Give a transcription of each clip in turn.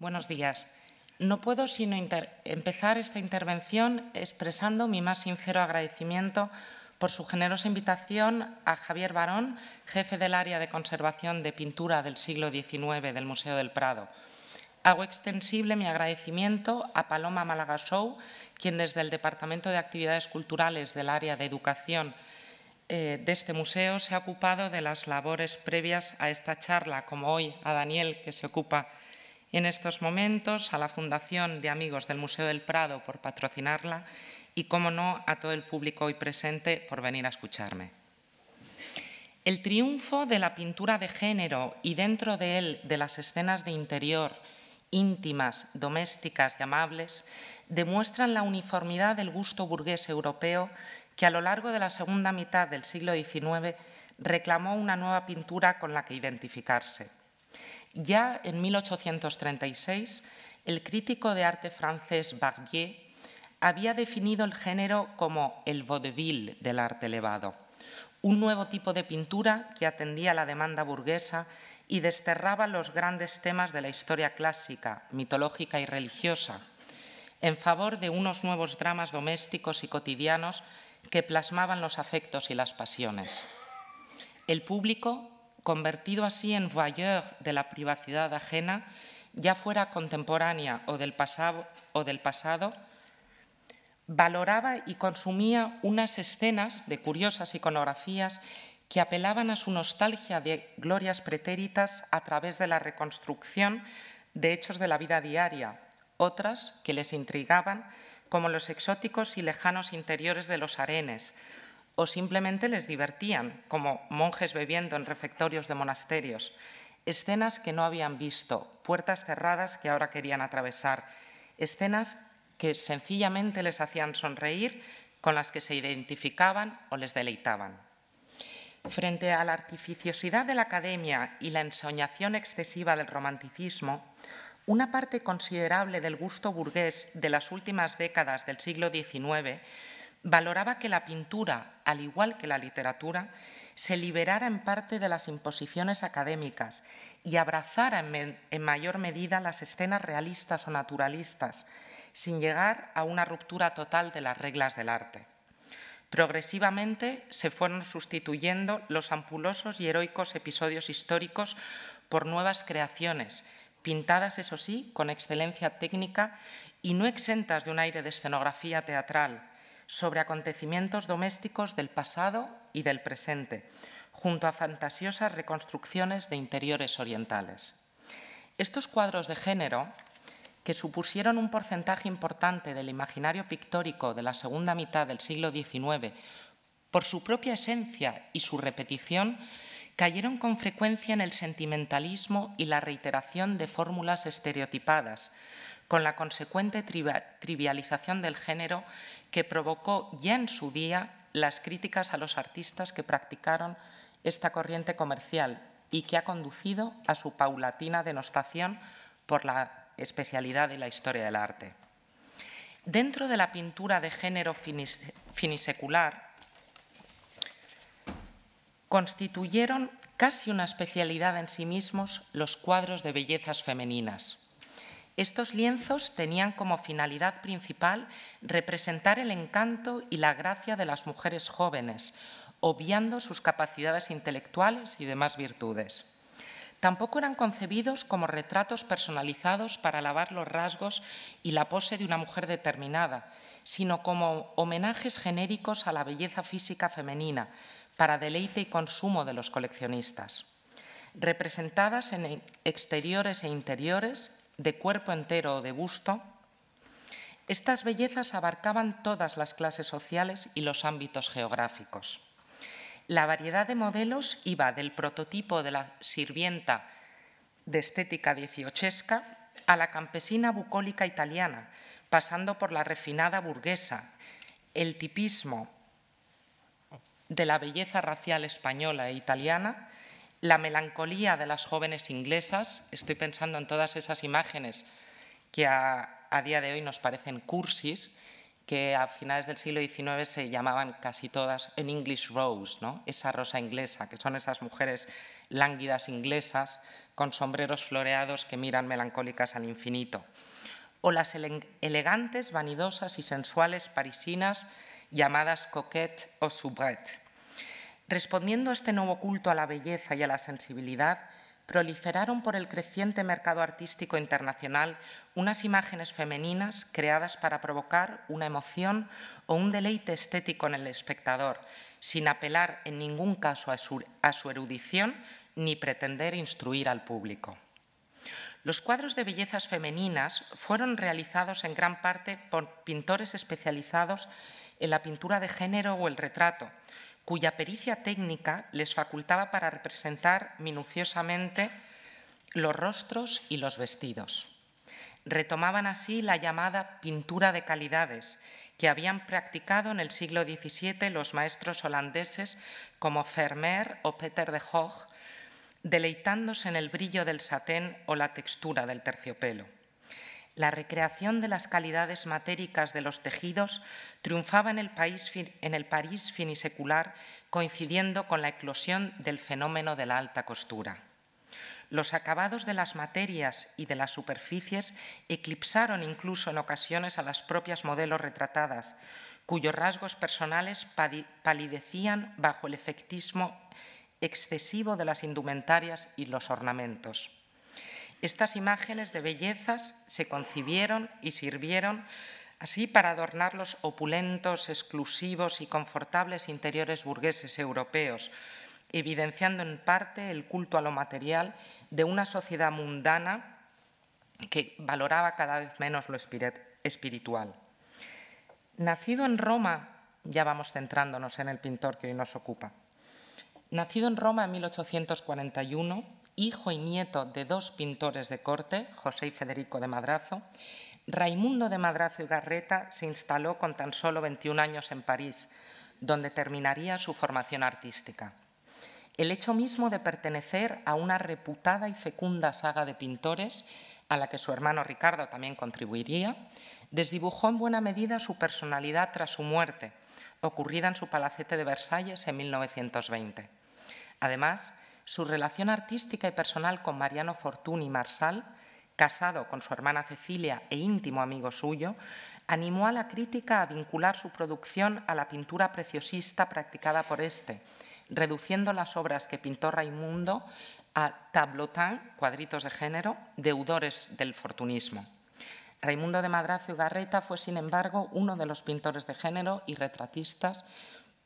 Buenos días. No puedo sino empezar esta intervención expresando mi más sincero agradecimiento por su generosa invitación a Javier Barón, jefe del área de conservación de pintura del siglo XIX del Museo del Prado. Hago extensible mi agradecimiento a Paloma Malagasou, quien desde el Departamento de Actividades Culturales del área de educación eh, de este museo se ha ocupado de las labores previas a esta charla, como hoy a Daniel, que se ocupa en estos momentos, a la Fundación de Amigos del Museo del Prado por patrocinarla y, como no, a todo el público hoy presente por venir a escucharme. El triunfo de la pintura de género y dentro de él de las escenas de interior, íntimas, domésticas y amables, demuestran la uniformidad del gusto burgués europeo que a lo largo de la segunda mitad del siglo XIX reclamó una nueva pintura con la que identificarse ya en 1836, el crítico de arte francés Barbier había definido el género como el vaudeville del arte elevado, un nuevo tipo de pintura que atendía a la demanda burguesa y desterraba los grandes temas de la historia clásica, mitológica y religiosa, en favor de unos nuevos dramas domésticos y cotidianos que plasmaban los afectos y las pasiones. El público convertido así en voyeur de la privacidad ajena, ya fuera contemporánea o del, pasado, valoraba y consumía unas escenas de curiosas iconografías que apelaban a su nostalgia de glorias pretéritas a través de la reconstrucción de hechos de la vida diaria, otras que les intrigaban, como los exóticos y lejanos interiores de los arenes, o simplemente les divertían, como monjes bebiendo en refectorios de monasterios, escenas que no habían visto, puertas cerradas que ahora querían atravesar, escenas que sencillamente les hacían sonreír, con las que se identificaban o les deleitaban. Frente a la artificiosidad de la academia y la ensoñación excesiva del romanticismo, una parte considerable del gusto burgués de las últimas décadas del siglo XIX valoraba que la pintura, al igual que la literatura, se liberara en parte de las imposiciones académicas y abrazara en, mayor medida las escenas realistas o naturalistas, sin llegar a una ruptura total de las reglas del arte. Progresivamente se fueron sustituyendo los ampulosos y heroicos episodios históricos por nuevas creaciones, pintadas, eso sí, con excelencia técnica y no exentas de un aire de escenografía teatral, sobre acontecimientos domésticos del pasado y del presente, junto a fantasiosas reconstrucciones de interiores orientales. Estos cuadros de género, que supusieron un porcentaje importante del imaginario pictórico de la segunda mitad del siglo XIX, por su propia esencia y su repetición, cayeron con frecuencia en el sentimentalismo y la reiteración de fórmulas estereotipadas, con la consecuente trivialización del género que provocó ya en su día las críticas a los artistas que practicaron esta corriente comercial y que ha conducido a su paulatina denostación por la especialidad de la historia del arte. Dentro de la pintura de género finisecular, constituyeron casi una especialidad en sí mismos los cuadros de bellezas femeninas estos lienzos tenían como finalidad principal representar el encanto y la gracia de las mujeres jóvenes, obviando sus capacidades intelectuales y demás virtudes. Tampoco eran concebidos como retratos personalizados para alabar los rasgos y la pose de una mujer determinada, sino como homenajes genéricos a la belleza física femenina, para deleite y consumo de los coleccionistas. Representadas en exteriores e interiores, de cuerpo entero o de busto, estas bellezas abarcaban todas las clases sociales y los ámbitos geográficos. La variedad de modelos iba del prototipo de la sirvienta de estética dieciochesca a la campesina bucólica italiana, pasando por la refinada burguesa, el tipismo de la belleza racial española e italiana la melancolía de las jóvenes inglesas, estoy pensando en todas esas imágenes que a, día de hoy nos parecen cursis, que a finales del siglo XIX se llamaban casi todas en English Rose, ¿no? esa rosa inglesa, que son esas mujeres lánguidas inglesas con sombreros floreados que miran melancólicas al infinito, o las elegantes, vanidosas y sensuales parisinas llamadas coquette o soubrette Respondiendo a este nuevo culto a la belleza y a la sensibilidad, proliferaron por el creciente mercado artístico internacional unas imágenes femeninas creadas para provocar una emoción o un deleite estético en el espectador, sin apelar en ningún caso a su, a su erudición ni pretender instruir al público. Los cuadros de bellezas femeninas fueron realizados en gran parte por pintores especializados en la pintura de género o el retrato, cuya pericia técnica les facultaba para representar minuciosamente los rostros y los vestidos. Retomaban así la llamada pintura de calidades que habían practicado en el siglo XVII los maestros holandeses como Vermeer o Peter de Hoog, deleitándose en el brillo del satén o la textura del terciopelo la recreación de las calidades matéricas de los tejidos triunfaba en el, país, en el París finisecular, coincidiendo con la eclosión del fenómeno de la alta costura. Los acabados de las materias y de las superficies eclipsaron incluso en ocasiones a las propias modelos retratadas, cuyos rasgos personales palidecían bajo el efectismo excesivo de las indumentarias y los ornamentos. Estas imágenes de bellezas se concibieron y sirvieron así para adornar los opulentos, exclusivos y confortables interiores burgueses europeos, evidenciando en parte el culto a lo material de una sociedad mundana que valoraba cada vez menos lo espiritual. Nacido en Roma, ya vamos centrándonos en el pintor que hoy nos ocupa, nacido en Roma en 1841, hijo y nieto de dos pintores de corte, José y Federico de Madrazo, Raimundo de Madrazo y Garreta se instaló con tan solo 21 años en París, donde terminaría su formación artística. El hecho mismo de pertenecer a una reputada y fecunda saga de pintores, a la que su hermano Ricardo también contribuiría, desdibujó en buena medida su personalidad tras su muerte, ocurrida en su palacete de Versalles en 1920. Además, su relación artística y personal con Mariano Fortuny Marsal, casado con su hermana Cecilia e íntimo amigo suyo, animó a la crítica a vincular su producción a la pintura preciosista practicada por este, reduciendo las obras que pintó Raimundo a tablotán, cuadritos de género, deudores del fortunismo. Raimundo de Madrazo y Garreta fue, sin embargo, uno de los pintores de género y retratistas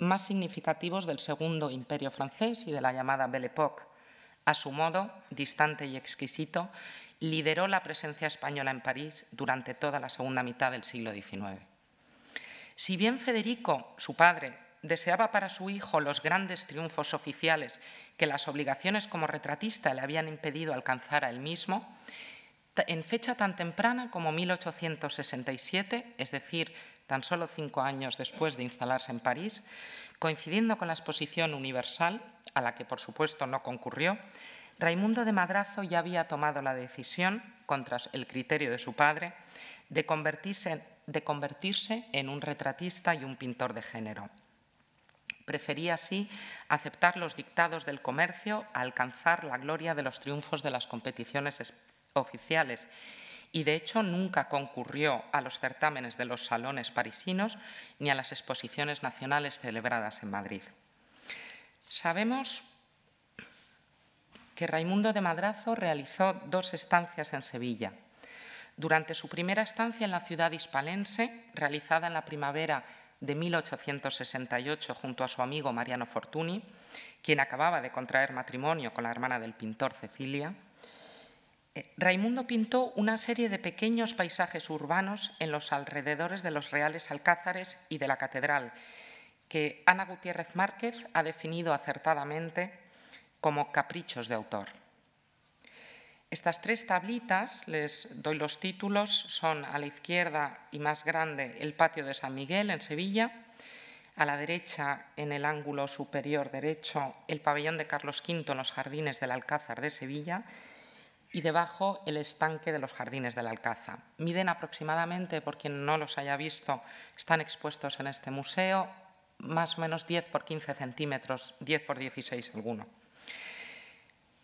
más significativos del Segundo Imperio francés y de la llamada Belle Époque. A su modo, distante y exquisito, lideró la presencia española en París durante toda la segunda mitad del siglo XIX. Si bien Federico, su padre, deseaba para su hijo los grandes triunfos oficiales que las obligaciones como retratista le habían impedido alcanzar a él mismo, en fecha tan temprana como 1867, es decir, tan solo cinco años después de instalarse en París, coincidiendo con la Exposición Universal, a la que por supuesto no concurrió, Raimundo de Madrazo ya había tomado la decisión, contra el criterio de su padre, de convertirse, de convertirse en un retratista y un pintor de género. Prefería así aceptar los dictados del comercio a alcanzar la gloria de los triunfos de las competiciones oficiales y de hecho nunca concurrió a los certámenes de los salones parisinos ni a las exposiciones nacionales celebradas en Madrid. Sabemos que Raimundo de Madrazo realizó dos estancias en Sevilla. Durante su primera estancia en la ciudad hispalense, realizada en la primavera de 1868 junto a su amigo Mariano Fortuny, quien acababa de contraer matrimonio con la hermana del pintor Cecilia, Raimundo pintó una serie de pequeños paisajes urbanos en los alrededores de los Reales Alcázares y de la Catedral, que Ana Gutiérrez Márquez ha definido acertadamente como caprichos de autor. Estas tres tablitas, les doy los títulos, son a la izquierda y más grande el patio de San Miguel en Sevilla, a la derecha, en el ángulo superior derecho, el pabellón de Carlos V en los jardines del Alcázar de Sevilla y debajo el estanque de los jardines del Alcaza. Miden aproximadamente, por quien no los haya visto, están expuestos en este museo, más o menos 10 por 15 centímetros, 10 por 16 alguno.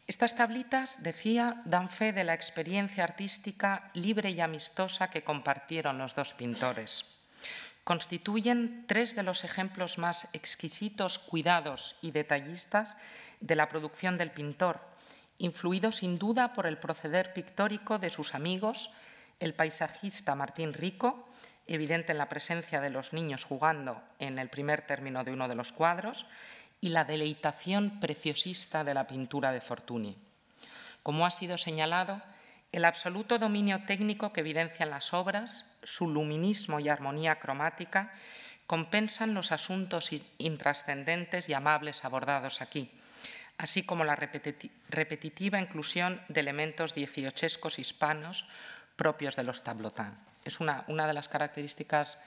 Estas tablitas, decía, dan fe de la experiencia artística libre y amistosa que compartieron los dos pintores. Constituyen tres de los ejemplos más exquisitos, cuidados y detallistas de la producción del pintor, influido sin duda por el proceder pictórico de sus amigos, el paisajista Martín Rico, evidente en la presencia de los niños jugando en el primer término de uno de los cuadros, y la deleitación preciosista de la pintura de Fortuny. Como ha sido señalado, el absoluto dominio técnico que evidencian las obras, su luminismo y armonía cromática, compensan los asuntos intrascendentes y amables abordados aquí, así como la repetitiva inclusión de elementos dieciochescos hispanos propios de los tablotán. Es una, de las características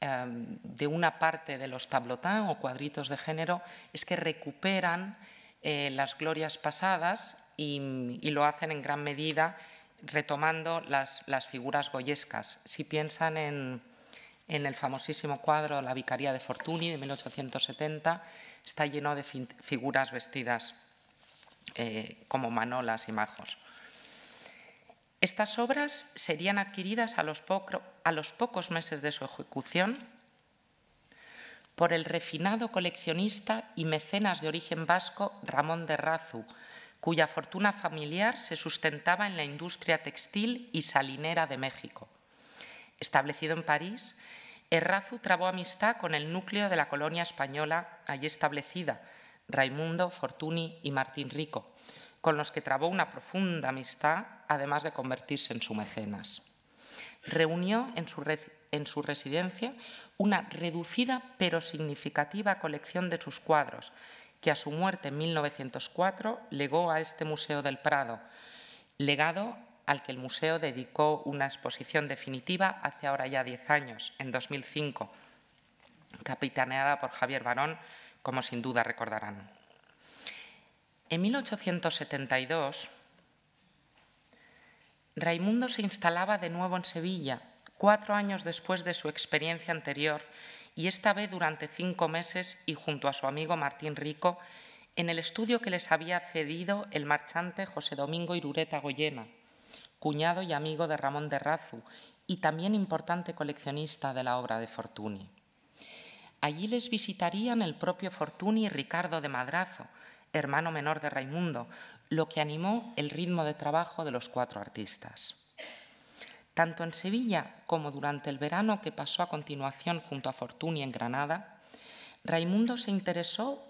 em, de una parte de los tablotán o cuadritos de género, es que recuperan eh, las glorias pasadas y, lo hacen en gran medida retomando las, figuras goyescas. Si piensan en, en el famosísimo cuadro La Vicaría de Fortuny de 1870, está lleno de figuras vestidas eh, como manolas y majos. Estas obras serían adquiridas a los, a los pocos meses de su ejecución por el refinado coleccionista y mecenas de origen vasco Ramón de Razu, cuya fortuna familiar se sustentaba en la industria textil y salinera de México. Establecido en París, Errazu trabó amistad con el núcleo de la colonia española allí establecida, Raimundo, Fortuny y Martín Rico, con los que trabó una profunda amistad, además de convertirse en su mecenas. Reunió en su, en su residencia una reducida pero significativa colección de sus cuadros, que a su muerte en 1904 legó a este Museo del Prado, legado al que el museo dedicó una exposición definitiva hace ahora ya 10 años, en 2005, capitaneada por Javier Barón, como sin duda recordarán. En 1872, Raimundo se instalaba de nuevo en Sevilla, cuatro años después de su experiencia anterior, y esta vez durante cinco meses y junto a su amigo Martín Rico, en el estudio que les había cedido el marchante José Domingo Irureta Goyena, cuñado y amigo de Ramón de Razu y también importante coleccionista de la obra de Fortuny. Allí les visitarían el propio Fortuny y Ricardo de Madrazo, hermano menor de Raimundo, lo que animó el ritmo de trabajo de los cuatro artistas. Tanto en Sevilla como durante el verano que pasó a continuación junto a Fortuny en Granada, Raimundo se interesó,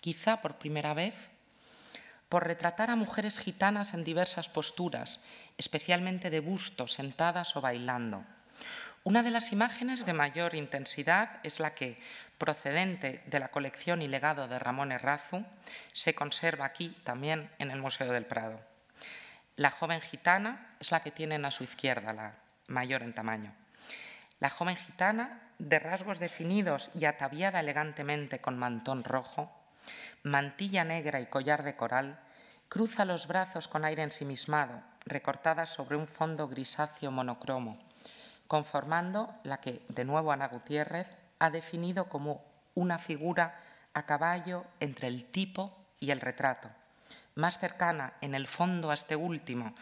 quizá por primera vez, por retratar a mujeres gitanas en diversas posturas, especialmente de busto, sentadas o bailando. Una de las imágenes de mayor intensidad es la que, procedente de la colección y legado de Ramón Errazu, se conserva aquí también en el Museo del Prado. La joven gitana es la que tienen a su izquierda, la mayor en tamaño. La joven gitana, de rasgos definidos y ataviada elegantemente con mantón rojo, mantilla negra y collar de coral, Cruza los brazos con aire ensimismado, recortada sobre un fondo grisáceo monocromo, conformando la que, de nuevo Ana Gutiérrez, ha definido como una figura a caballo entre el tipo y el retrato, más cercana en el fondo a este último,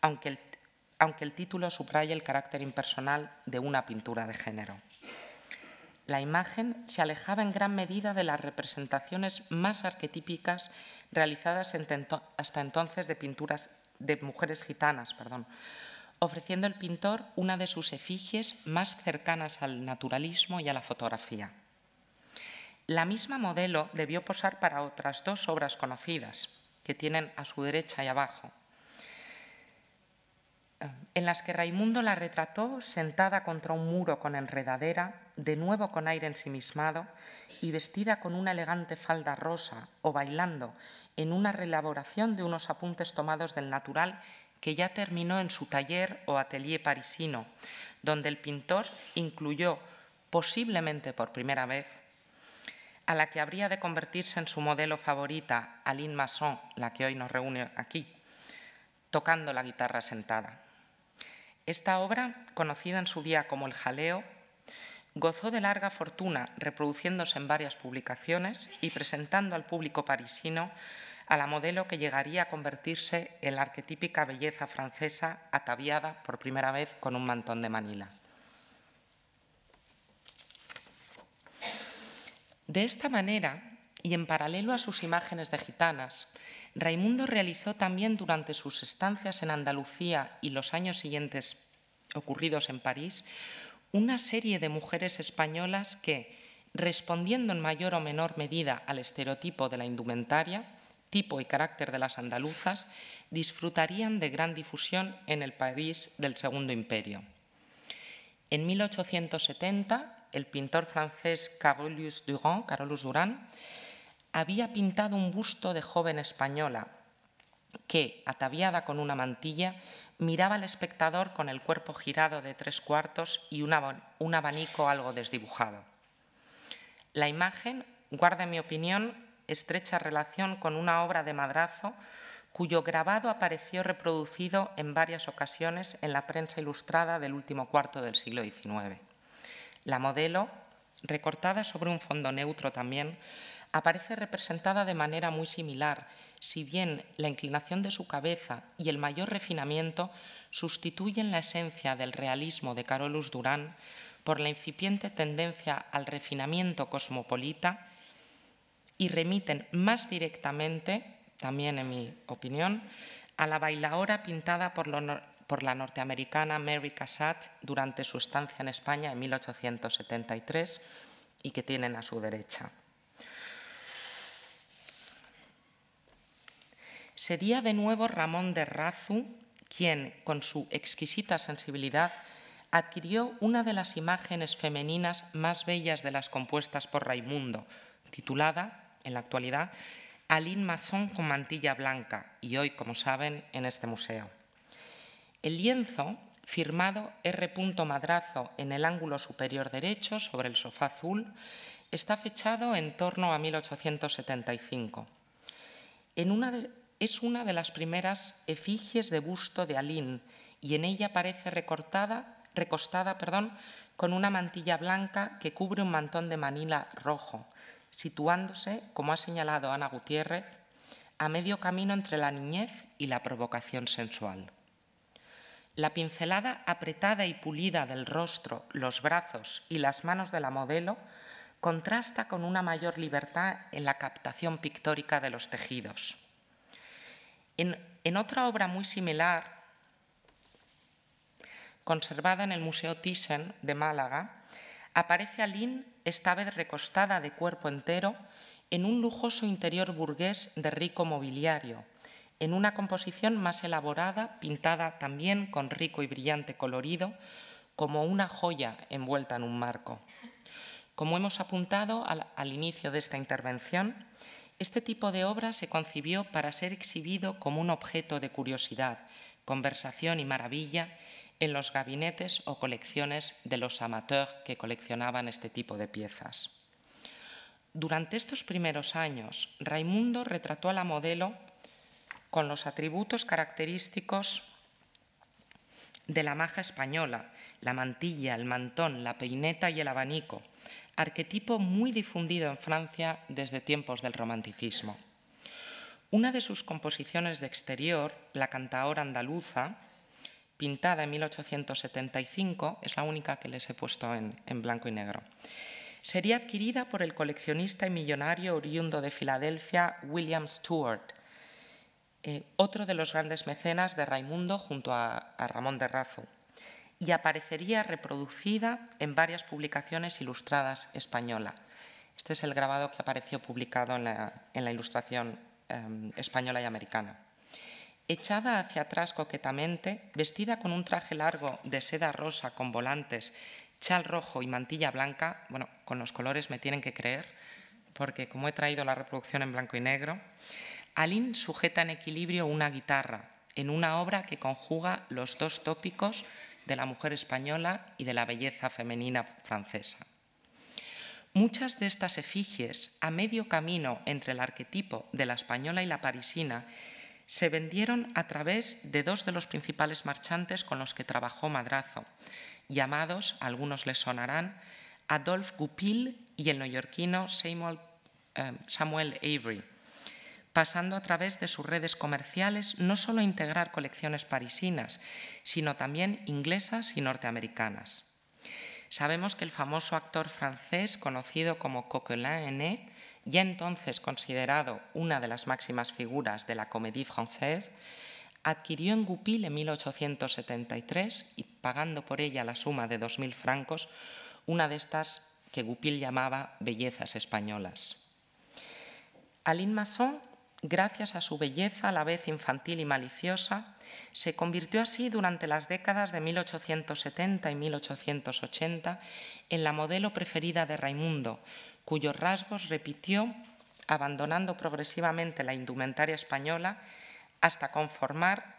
aunque el, aunque el título subraya el carácter impersonal de una pintura de género la imagen se alejaba en gran medida de las representaciones más arquetípicas realizadas hasta entonces de pinturas de mujeres gitanas, ofreciendo el pintor una de sus efigies más cercanas al naturalismo y a la fotografía. La misma modelo debió posar para otras dos obras conocidas, que tienen a su derecha y abajo, en las que Raimundo la retrató sentada contra un muro con enredadera de nuevo con aire ensimismado y vestida con una elegante falda rosa o bailando en una relaboración de unos apuntes tomados del natural que ya terminó en su taller o atelier parisino, donde el pintor incluyó, posiblemente por primera vez, a la que habría de convertirse en su modelo favorita, Aline Masson, la que hoy nos reúne aquí, tocando la guitarra sentada. Esta obra, conocida en su día como El Jaleo, Gozó de larga fortuna reproduciéndose en varias publicaciones y presentando al público parisino a la modelo que llegaría a convertirse en la arquetípica belleza francesa ataviada por primera vez con un mantón de Manila. De esta manera, y en paralelo a sus imágenes de gitanas, Raimundo realizó también durante sus estancias en Andalucía y los años siguientes ocurridos en París una serie de mujeres españolas que, respondiendo en mayor o menor medida al estereotipo de la indumentaria, tipo y carácter de las andaluzas, disfrutarían de gran difusión en el país del Segundo Imperio. En 1870, el pintor francés Carolus Durand, Carolus Durand había pintado un busto de joven española, que, ataviada con una mantilla, miraba al espectador con el cuerpo girado de tres cuartos y un abanico algo desdibujado. La imagen guarda, en mi opinión, estrecha relación con una obra de madrazo cuyo grabado apareció reproducido en varias ocasiones en la prensa ilustrada del último cuarto del siglo XIX. La modelo, recortada sobre un fondo neutro también, aparece representada de manera muy similar si bien la inclinación de su cabeza y el mayor refinamiento sustituyen la esencia del realismo de Carolus Durán por la incipiente tendencia al refinamiento cosmopolita y remiten más directamente, también en mi opinión, a la bailaora pintada por, la norteamericana Mary Cassatt durante su estancia en España en 1873 y que tienen a su derecha. sería de nuevo Ramón de Razu quien, con su exquisita sensibilidad, adquirió una de las imágenes femeninas más bellas de las compuestas por Raimundo, titulada, en la actualidad, Aline Masson con mantilla blanca, y hoy, como saben, en este museo. El lienzo, firmado R. Madrazo en el ángulo superior derecho sobre el sofá azul, está fechado en torno a 1875. En una es una de las primeras efigies de busto de Alín y en ella aparece recortada, recostada perdón, con una mantilla blanca que cubre un mantón de manila rojo, situándose, como ha señalado Ana Gutiérrez, a medio camino entre la niñez y la provocación sensual. La pincelada apretada y pulida del rostro, los brazos y las manos de la modelo contrasta con una mayor libertad en la captación pictórica de los tejidos. En, otra obra muy similar, conservada en el Museo Thyssen de Málaga, aparece Aline, esta vez recostada de cuerpo entero, en un lujoso interior burgués de rico mobiliario, en una composición más elaborada, pintada también con rico y brillante colorido, como una joya envuelta en un marco. Como hemos apuntado al inicio de esta intervención, este tipo de obra se concibió para ser exhibido como un objeto de curiosidad, conversación y maravilla en los gabinetes o colecciones de los amateurs que coleccionaban este tipo de piezas. Durante estos primeros años, Raimundo retrató a la modelo con los atributos característicos de la maja española, la mantilla, el mantón, la peineta y el abanico, arquetipo muy difundido en Francia desde tiempos del romanticismo. Una de sus composiciones de exterior, La cantaora andaluza, pintada en 1875, es la única que les he puesto en, blanco y negro, sería adquirida por el coleccionista y millonario oriundo de Filadelfia, William Stewart, eh, otro de los grandes mecenas de Raimundo junto a, a Ramón de Razo y aparecería reproducida en varias publicaciones ilustradas española. Este es el grabado que apareció publicado en la, ilustración em, española y americana. Echada hacia atrás coquetamente, vestida con un traje largo de seda rosa con volantes, chal rojo y mantilla blanca, bueno, con los colores me tienen que creer, porque como he traído la reproducción en blanco y negro, Aline sujeta en equilibrio una guitarra en una obra que conjuga los dos tópicos de la mujer española y de la belleza femenina francesa. Muchas de estas efigies, a medio camino entre el arquetipo de la española y la parisina, se vendieron a través de dos de los principales marchantes con los que trabajó Madrazo, llamados, algunos les sonarán, Adolphe Goupil y el neoyorquino Samuel eh, Avery pasando a través de sus redes comerciales no solo a integrar colecciones parisinas, sino también inglesas y norteamericanas. Sabemos que el famoso actor francés conocido como Coquelin Henné, ya entonces considerado una de las máximas figuras de la comédie française, adquirió en Goupil en 1873, y pagando por ella la suma de 2.000 francos, una de estas que Goupil llamaba bellezas españolas. Aline Masson gracias a su belleza a la vez infantil y maliciosa, se convirtió así durante las décadas de 1870 y 1880 en la modelo preferida de Raimundo, cuyos rasgos repitió abandonando progresivamente la indumentaria española hasta conformar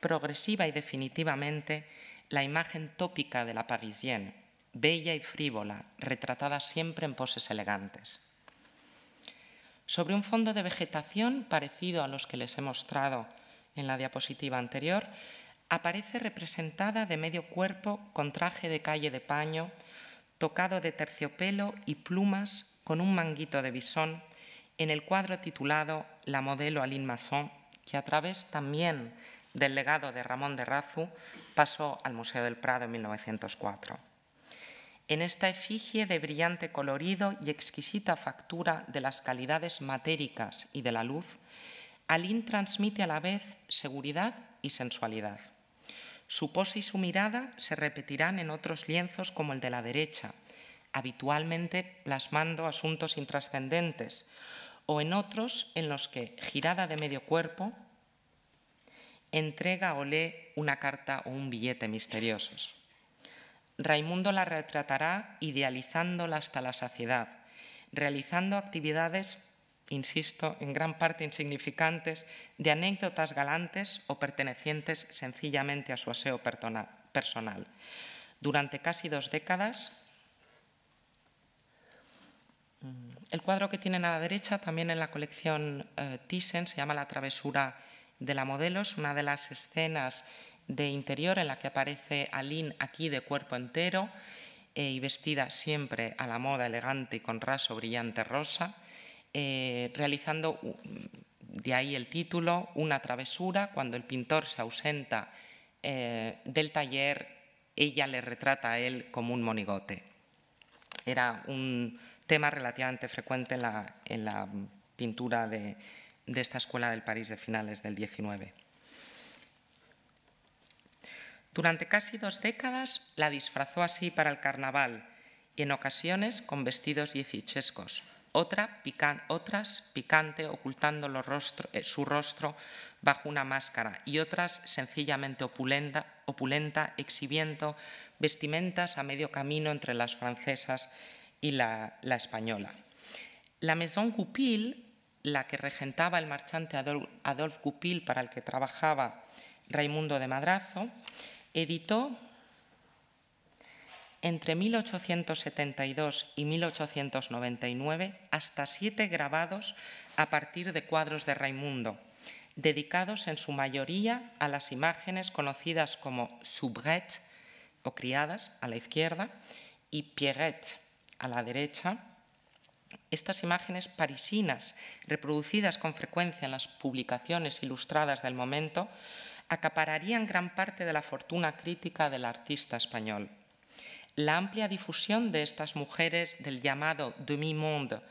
progresiva y definitivamente la imagen tópica de la parisienne, bella y frívola, retratada siempre en poses elegantes sobre un fondo de vegetación parecido a los que les he mostrado en la diapositiva anterior, aparece representada de medio cuerpo con traje de calle de paño, tocado de terciopelo y plumas con un manguito de bisón, en el cuadro titulado La modelo Aline Masson, que a través también del legado de Ramón de Razu pasó al Museo del Prado en 1904 en esta efigie de brillante colorido y exquisita factura de las calidades matéricas y de la luz, Aline transmite a la vez seguridad y sensualidad. Su pose y su mirada se repetirán en otros lienzos como el de la derecha, habitualmente plasmando asuntos intrascendentes, o en otros en los que, girada de medio cuerpo, entrega o lee una carta o un billete misteriosos. Raimundo la retratará idealizándola hasta la saciedad, realizando actividades, insisto, en gran parte insignificantes, de anécdotas galantes o pertenecientes sencillamente a su aseo personal. Durante casi dos décadas, el cuadro que tienen a la derecha, también en la colección eh, Thyssen, se llama La travesura de la modelo, es una de las escenas de interior en la que aparece Aline aquí de cuerpo entero eh, y vestida siempre a la moda elegante y con raso brillante rosa, eh, realizando, de ahí el título, una travesura cuando el pintor se ausenta eh, del taller, ella le retrata a él como un monigote. Era un tema relativamente frecuente en la, en la pintura de, de esta escuela del París de finales del XIX. Durante casi dos décadas la disfrazó así para el carnaval en ocasiones con vestidos yefichescos, otra otras picante ocultando eh, su rostro bajo una máscara y otras sencillamente opulenta, exhibiendo vestimentas a medio camino entre las francesas y la, española. La Maison Cupil, la que regentaba el marchante Adolf, Coupil para el que trabajaba Raimundo de Madrazo, editó entre 1872 y 1899 hasta siete grabados a partir de cuadros de Raimundo, dedicados en su mayoría a las imágenes conocidas como soubrette o criadas a la izquierda y pierrette a la derecha. Estas imágenes parisinas, reproducidas con frecuencia en las publicaciones ilustradas del momento, acapararían gran parte de la fortuna crítica del artista español. La amplia difusión de estas mujeres del llamado demi-monde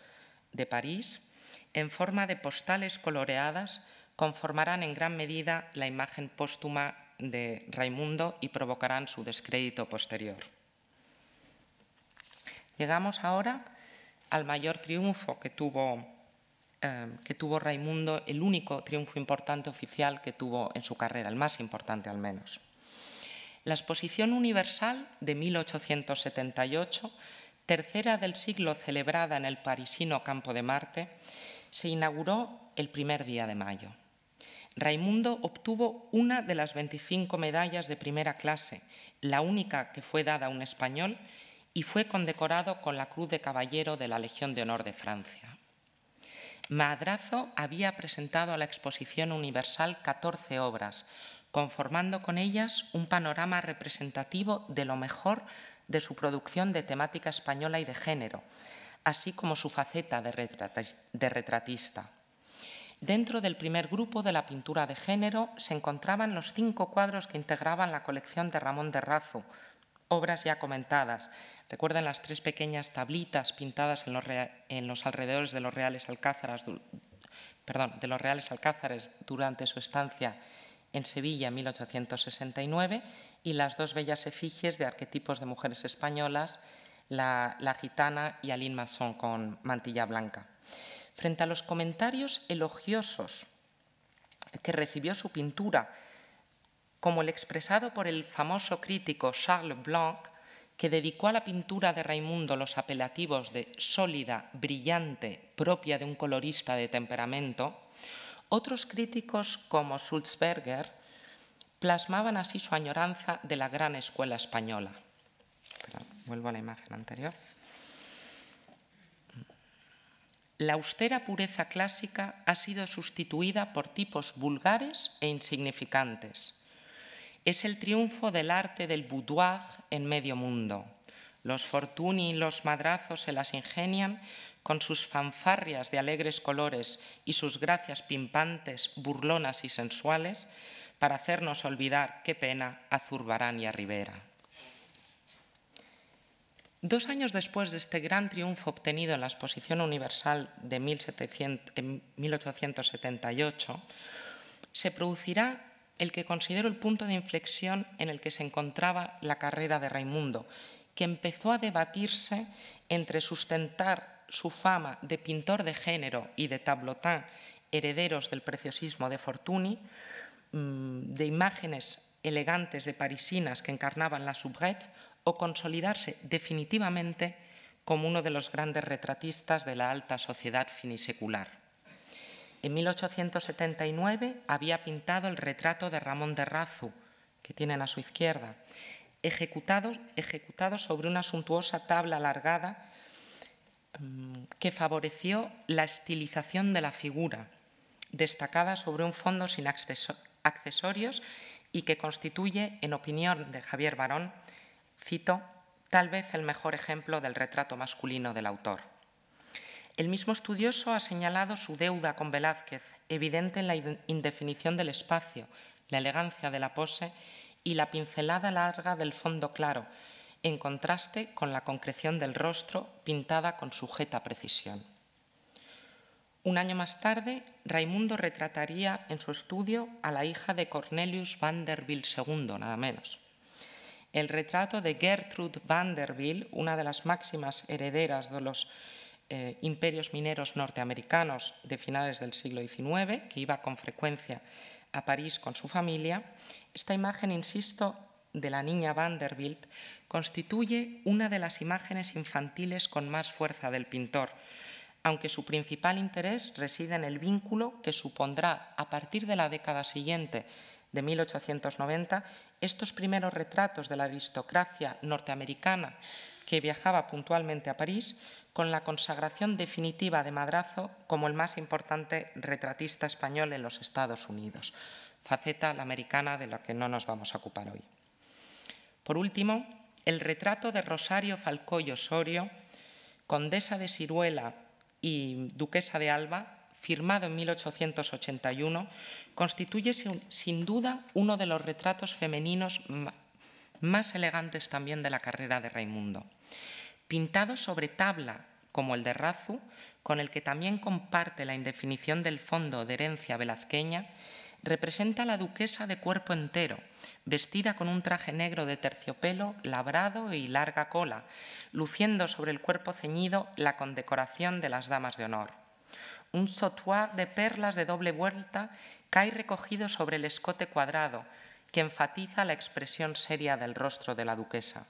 de París, en forma de postales coloreadas, conformarán en gran medida la imagen póstuma de Raimundo y provocarán su descrédito posterior. Llegamos ahora al mayor triunfo que tuvo Em, que tuvo Raimundo, el único triunfo importante oficial que tuvo en su carrera, el más importante al menos. La Exposición Universal de 1878, tercera del siglo celebrada en el parisino Campo de Marte, se inauguró el primer día de mayo. Raimundo obtuvo una de las 25 medallas de primera clase, la única que fue dada a un español, y fue condecorado con la Cruz de Caballero de la Legión de Honor de Francia. Madrazo había presentado a la Exposición Universal 14 obras, conformando con ellas un panorama representativo de lo mejor de su producción de temática española y de género, así como su faceta de retratista. Dentro del primer grupo de la pintura de género se encontraban los cinco cuadros que integraban la colección de Ramón de Razo, obras ya comentadas. Recuerden las tres pequeñas tablitas pintadas en los, alrededores de los Reales perdón, de los Reales Alcázares durante su estancia en Sevilla en 1869 y las dos bellas efigies de arquetipos de mujeres españolas, la, la gitana y Aline Masson con mantilla blanca. Frente a los comentarios elogiosos que recibió su pintura como el expresado por el famoso crítico Charles Blanc, que dedicó a la pintura de Raimundo los apelativos de sólida, brillante, propia de un colorista de temperamento, otros críticos como Sulzberger plasmaban así su añoranza de la gran escuela española. vuelvo a la imagen anterior. La austera pureza clásica ha sido sustituida por tipos vulgares e insignificantes es el triunfo del arte del boudoir en medio mundo. Los fortuni y los Madrazos se las ingenian con sus fanfarrias de alegres colores y sus gracias pimpantes, burlonas y sensuales, para hacernos olvidar, qué pena, a Zurbarán y a Rivera. Dos años después de este gran triunfo obtenido en la Exposición Universal de en 1878, se producirá el que considero el punto de inflexión en el que se encontraba la carrera de Raimundo, que empezó a debatirse entre sustentar su fama de pintor de género y de tablotín, herederos del preciosismo de Fortuny, mm, de imágenes elegantes de parisinas que encarnaban la soubrette, o consolidarse definitivamente como uno de los grandes retratistas de la alta sociedad finisecular. En 1879 había pintado el retrato de Ramón de Razu, que tienen a su izquierda, ejecutado, ejecutado sobre una suntuosa tabla alargada mm, que favoreció la estilización de la figura, destacada sobre un fondo sin accesorios y que constituye, en opinión de Javier Barón, cito, tal vez el mejor ejemplo del retrato masculino del autor. El mismo estudioso ha señalado su deuda con Velázquez, evidente en la indefinición del espacio, la elegancia de la pose y la pincelada larga del fondo claro, en contraste con la concreción del rostro pintada con sujeta precisión. Un año más tarde, Raimundo retrataría en su estudio a la hija de Cornelius Vanderbilt II, nada menos. El retrato de Gertrude Vanderbilt, una de las máximas herederas de los eh, imperios mineros norteamericanos de finales del siglo XIX, que iba con frecuencia a París con su familia, esta imagen, insisto, de la niña Vanderbilt constituye una de las imágenes infantiles con más fuerza del pintor, aunque su principal interés reside en el vínculo que supondrá, a partir de la década siguiente, de 1890, estos primeros retratos de la aristocracia norteamericana que viajaba puntualmente a París con la consagración definitiva de Madrazo como el más importante retratista español en los Estados Unidos, faceta la americana de la que no nos vamos a ocupar hoy. Por último, el retrato de Rosario y Osorio, condesa de Siruela y duquesa de Alba, firmado en 1881, constituye sin duda uno de los retratos femeninos más elegantes también de la carrera de Raimundo pintado sobre tabla como el de Razu, con el que también comparte la indefinición del fondo de herencia velazqueña, representa a la duquesa de cuerpo entero, vestida con un traje negro de terciopelo labrado y larga cola, luciendo sobre el cuerpo ceñido la condecoración de las damas de honor. Un sotuar de perlas de doble vuelta cae recogido sobre el escote cuadrado, que enfatiza la expresión seria del rostro de la duquesa.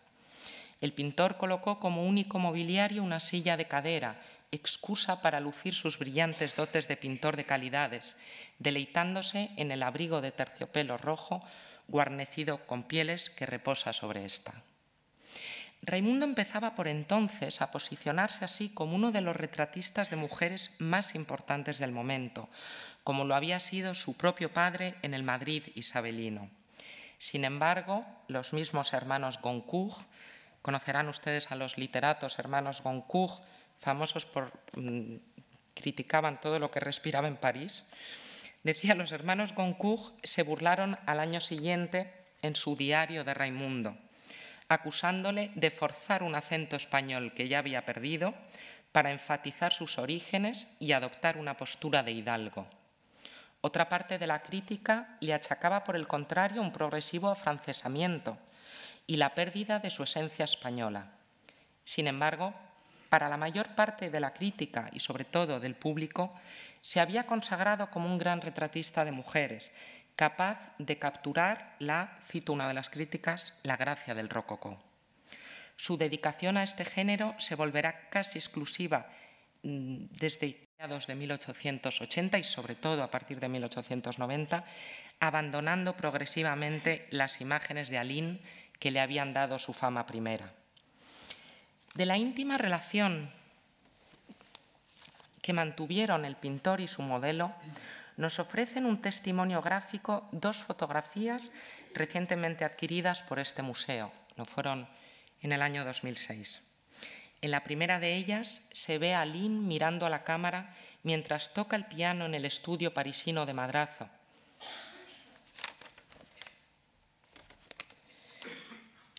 El pintor colocó como único mobiliario una silla de cadera, excusa para lucir sus brillantes dotes de pintor de calidades, deleitándose en el abrigo de terciopelo rojo guarnecido con pieles que reposa sobre esta. Raimundo empezaba por entonces a posicionarse así como uno de los retratistas de mujeres más importantes del momento, como lo había sido su propio padre en el Madrid isabelino. Sin embargo, los mismos hermanos Goncourt Conocerán ustedes a los literatos hermanos Goncourt, famosos por... Mm, criticaban todo lo que respiraba en París. Decía, los hermanos Goncourt se burlaron al año siguiente en su diario de Raimundo, acusándole de forzar un acento español que ya había perdido para enfatizar sus orígenes y adoptar una postura de hidalgo. Otra parte de la crítica le achacaba, por el contrario, un progresivo afrancesamiento, y la pérdida de su esencia española. Sin embargo, para la mayor parte de la crítica y sobre todo del público, se había consagrado como un gran retratista de mujeres, capaz de capturar la, cito una de las críticas, la gracia del rococó. Su dedicación a este género se volverá casi exclusiva mm, desde de 1880 y sobre todo a partir de 1890, abandonando progresivamente las imágenes de Aline que le habían dado su fama primera. De la íntima relación que mantuvieron el pintor y su modelo, nos ofrecen un testimonio gráfico dos fotografías recientemente adquiridas por este museo. No fueron en el año 2006. En la primera de ellas se ve a Lynn mirando a la cámara mientras toca el piano en el estudio parisino de Madrazo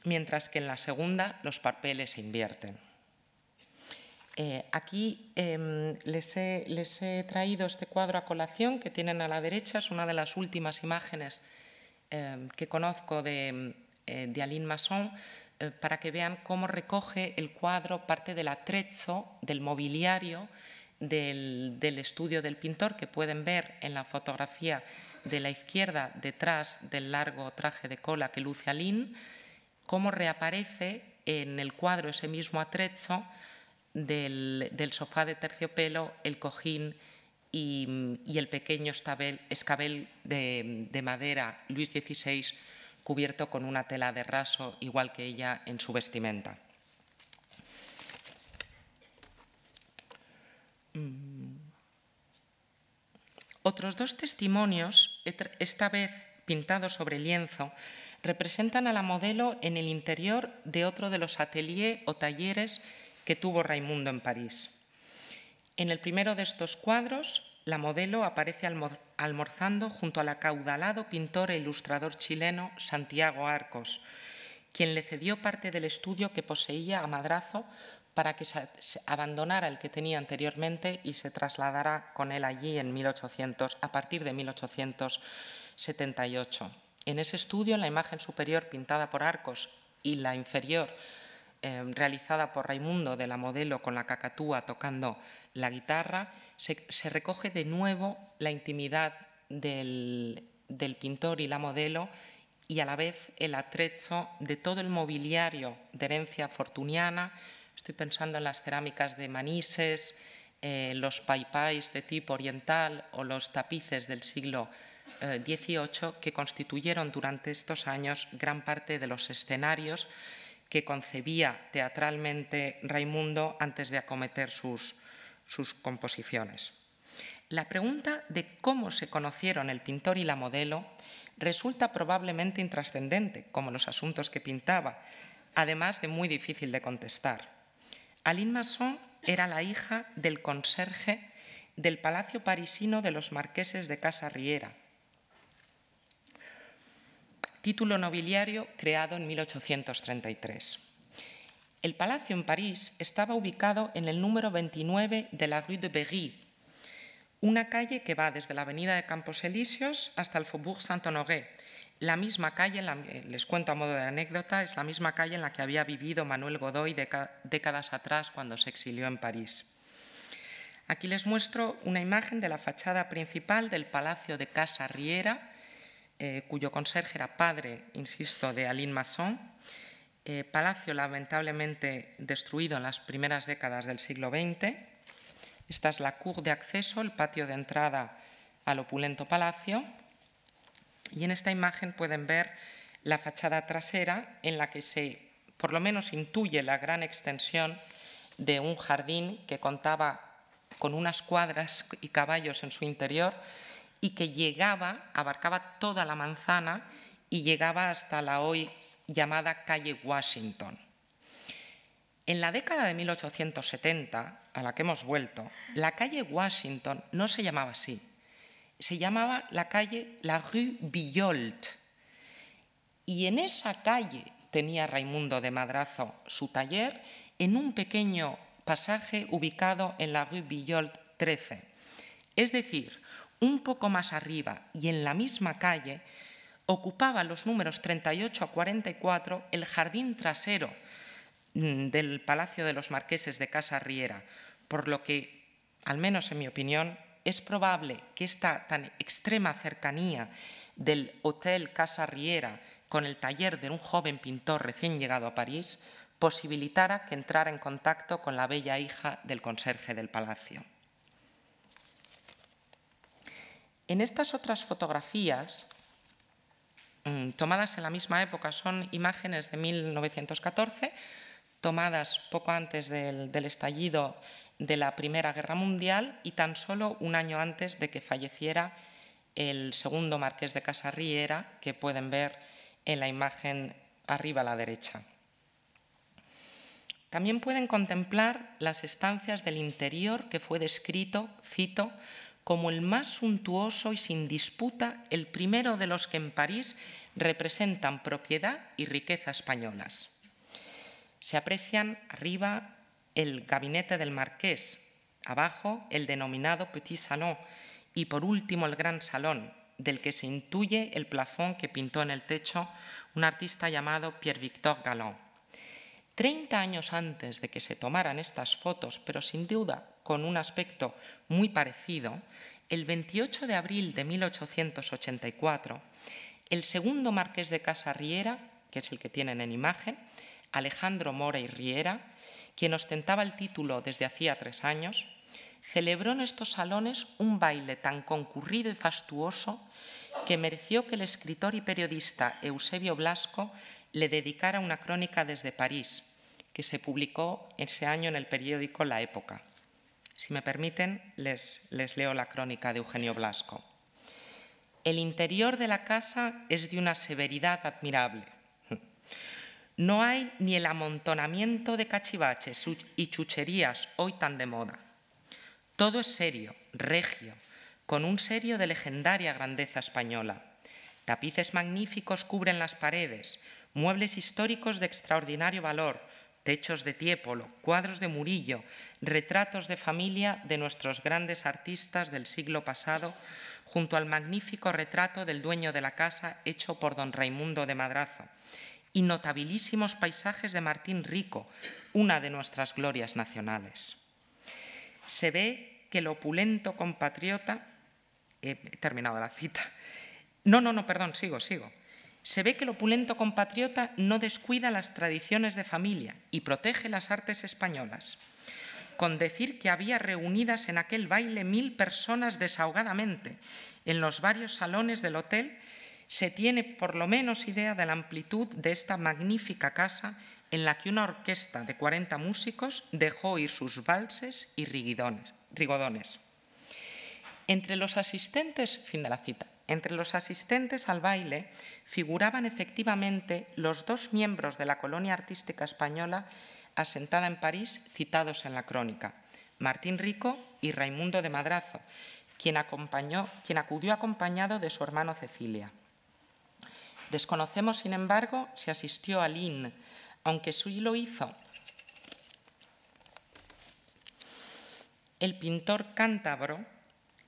mientras que en la segunda los papeles se invierten. Eh, aquí em, les, he, traído este cuadro a colación que tienen a la derecha, es una de las últimas imágenes em, que conozco de, eh, de Aline Masson, eh, para que vean cómo recoge el cuadro parte del atrecho del mobiliario del, del estudio del pintor, que pueden ver en la fotografía de la izquierda detrás del largo traje de cola que luce Aline, cómo reaparece en el cuadro ese mismo atrecho del, sofá de terciopelo, el cojín y, el pequeño escabel de madera Luis XVI cubierto con una tela de raso igual que ella en su vestimenta. Mm. Otros dos testimonios, esta vez pintados sobre lienzo, representan a la modelo en el interior de otro de los ateliers o talleres que tuvo Raimundo en París. En el primero de estos cuadros, la modelo aparece almorzando junto al acaudalado pintor e ilustrador chileno Santiago Arcos, quien le cedió parte del estudio que poseía a Madrazo para que se abandonara el que tenía anteriormente y se trasladara con él allí en a partir de 1878. En ese estudio, la imagen superior pintada por Arcos y la inferior eh, realizada por Raimundo de la modelo con la cacatúa tocando la guitarra, se, recoge de nuevo la intimidad del, pintor y la modelo y a la vez el atrecho de todo el mobiliario de herencia fortuniana. Estoy pensando en las cerámicas de Manises, eh, los paipais de tipo oriental o los tapices del siglo 18 que constituyeron durante estos años gran parte de los escenarios que concebía teatralmente Raimundo antes de acometer sus, sus composiciones. La pregunta de cómo se conocieron el pintor y la modelo resulta probablemente intrascendente, como los asuntos que pintaba, además de muy difícil de contestar. Aline Masson era la hija del conserje del Palacio Parisino de los Marqueses de Casa Riera, título nobiliario creado en 1833. El palacio en París estaba ubicado en el número 29 de la Rue de Berry, una calle que va desde la avenida de Campos Elíseos hasta el Faubourg Saint-Honoré, la misma calle, eh, les cuento a modo de anécdota, es la misma calle en la que había vivido Manuel Godoy décadas atrás cuando se exilió en París. Aquí les muestro una imagen de la fachada principal del Palacio de Casa Riera, eh, cuyo conserje era padre, insisto, de Aline Masson. Eh, palacio lamentablemente destruido en las primeras décadas del siglo XX. Esta es la cour de acceso, el patio de entrada al opulento palacio. Y en esta imagen pueden ver la fachada trasera en la que se, por lo menos, intuye la gran extensión de un jardín que contaba con unas cuadras y caballos en su interior y que llegaba, abarcaba toda la manzana y llegaba hasta la hoy llamada calle Washington. En la década de 1870, a la que hemos vuelto, la calle Washington no se llamaba así. Se llamaba la calle La Rue Villolte. Y en esa calle tenía Raimundo de Madrazo su taller en un pequeño pasaje ubicado en la Rue Villolte 13. Es decir, un poco más arriba y en la misma calle, ocupaba los números 38 a 44 el jardín trasero mm, del Palacio de los Marqueses de Casa Riera, por lo que, al menos en mi opinión, es probable que esta tan extrema cercanía del Hotel Casa Riera con el taller de un joven pintor recién llegado a París posibilitara que entrara en contacto con la bella hija del conserje del palacio. En estas otras fotografías, mm, tomadas en la misma época, son imágenes de 1914, tomadas poco antes del, estallido de la Primera Guerra Mundial y tan solo un año antes de que falleciera el segundo marqués de Casarriera, que pueden ver en la imagen arriba a la derecha. También pueden contemplar las estancias del interior que fue descrito, cito, como el más suntuoso y sin disputa el primero de los que en París representan propiedad y riqueza españolas. Se aprecian arriba el gabinete del marqués, abajo el denominado Petit Salon y por último el Gran Salón, del que se intuye el plafón que pintó en el techo un artista llamado Pierre-Victor Gallon. Treinta años antes de que se tomaran estas fotos, pero sin duda con un aspecto muy parecido, el 28 de abril de 1884, el segundo marqués de Casa Riera, que es el que tienen en imagen, Alejandro Mora y Riera, quien ostentaba el título desde hacía tres años, celebró en estos salones un baile tan concurrido y fastuoso que mereció que el escritor y periodista Eusebio Blasco le dedicara una crónica desde París, que se publicó ese año en el periódico La Época. Si me permiten, les, les leo la crónica de Eugenio Blasco. El interior de la casa es de una severidad admirable. No hay ni el amontonamiento de cachivaches y chucherías hoy tan de moda. Todo es serio, regio, con un serio de legendaria grandeza española. Tapices magníficos cubren las paredes, muebles históricos de extraordinario valor, techos de tiepolo, cuadros de Murillo, retratos de familia de nuestros grandes artistas del siglo pasado, junto al magnífico retrato del dueño de la casa hecho por don Raimundo de Madrazo, y notabilísimos paisajes de Martín Rico, una de nuestras glorias nacionales. Se ve que el opulento compatriota, he terminado la cita, no, no, no, perdón, sigo, sigo se ve que el opulento compatriota no descuida las tradiciones de familia y protege las artes españolas. Con decir que había reunidas en aquel baile mil personas desahogadamente en los varios salones del hotel, se tiene por lo menos idea de la amplitud de esta magnífica casa en la que una orquesta de 40 músicos dejó oír sus valses y rigodones. Entre los asistentes, fin de la cita, entre los asistentes al baile figuraban efectivamente los dos miembros de la colonia artística española asentada en París citados en la crónica, Martín Rico y Raimundo de Madrazo, quien, acudió acompañado de su hermano Cecilia. Desconocemos, sin embargo, si asistió a Lynn, aunque su lo hizo. El pintor cántabro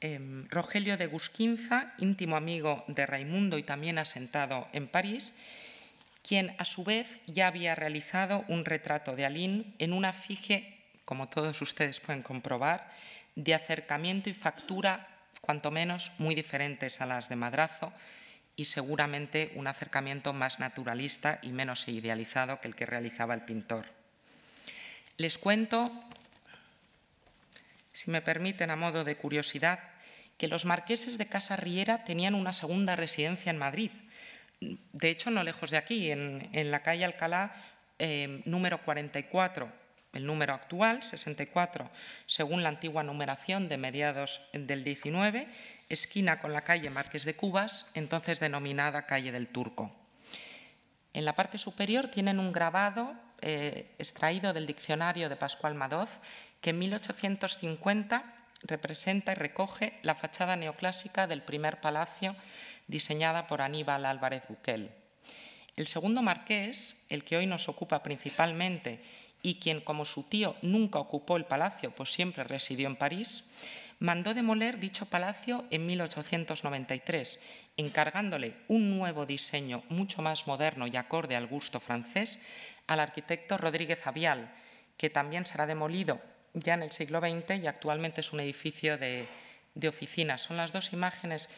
Em, Rogelio de Gusquinza, íntimo amigo de Raimundo y también asentado en París, quien a su vez ya había realizado un retrato de Aline en una afiche, como todos ustedes pueden comprobar, de acercamiento y factura, cuanto menos, muy diferentes a las de Madrazo y seguramente un acercamiento más naturalista y menos idealizado que el que realizaba el pintor. Les cuento si me permiten a modo de curiosidad, que los marqueses de Casa Riera tenían una segunda residencia en Madrid. De hecho, no lejos de aquí, en, la calle Alcalá eh, número 44, el número actual, 64, según la antigua numeración de mediados del 19, esquina con la calle Marqués de Cubas, entonces denominada calle del Turco. En la parte superior tienen un grabado eh, extraído del diccionario de Pascual Madoz que en 1850 representa y recoge la fachada neoclásica del primer palacio diseñada por Aníbal Álvarez Buquel. El segundo marqués, el que hoy nos ocupa principalmente y quien como su tío nunca ocupó el palacio, pues siempre residió en París, mandó demoler dicho palacio en 1893, encargándole un nuevo diseño mucho más moderno y acorde al gusto francés al arquitecto Rodríguez Avial, que también será demolido ya en el siglo XX y actualmente es un edificio de, oficinas. Son las dos imágenes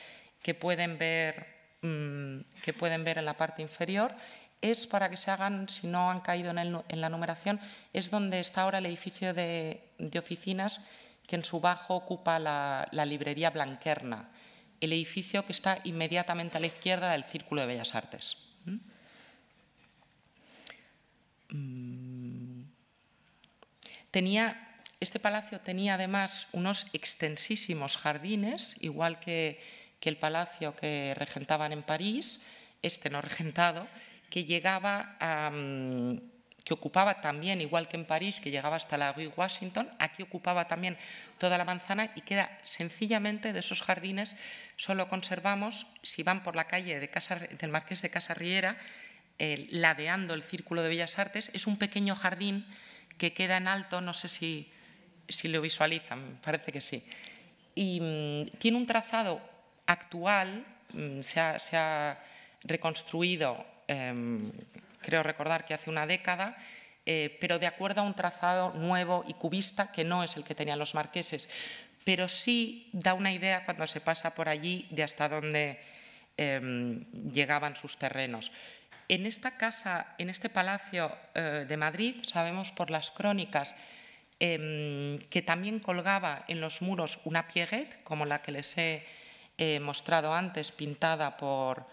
que pueden, ver, mm, que pueden ver en la parte inferior. Es para que se hagan, si no han caído en, la numeración, es donde está ahora el edificio de, oficinas que en su bajo ocupa la, la librería Blanquerna, el edificio que está inmediatamente a la izquierda del Círculo de Bellas Artes. Mm. Mm. Tenía este palacio tenía además unos extensísimos jardines, igual que, el palacio que regentaban en París, este no regentado, que llegaba mm, que ocupaba también, igual que en París, que llegaba hasta la Rue Washington, aquí ocupaba también toda la manzana y queda sencillamente de esos jardines, solo conservamos, si van por la calle del Marqués de Casarriera, eh, ladeando el Círculo de Bellas Artes, es un pequeño jardín que queda en alto, no sé si si lo visualizan, parece que sí. Y mm, tiene un trazado actual, mm, se, ha, reconstruido, em, creo recordar que hace una década, eh, pero de acuerdo a un trazado nuevo y cubista que no es el que tenían los marqueses, pero sí da una idea cuando se pasa por allí de hasta dónde em, llegaban sus terrenos. En esta casa, en este palacio eh, de Madrid, sabemos por las crónicas, Em, que también colgaba en los muros una pieguet, como la que les he eh, mostrado antes, pintada por,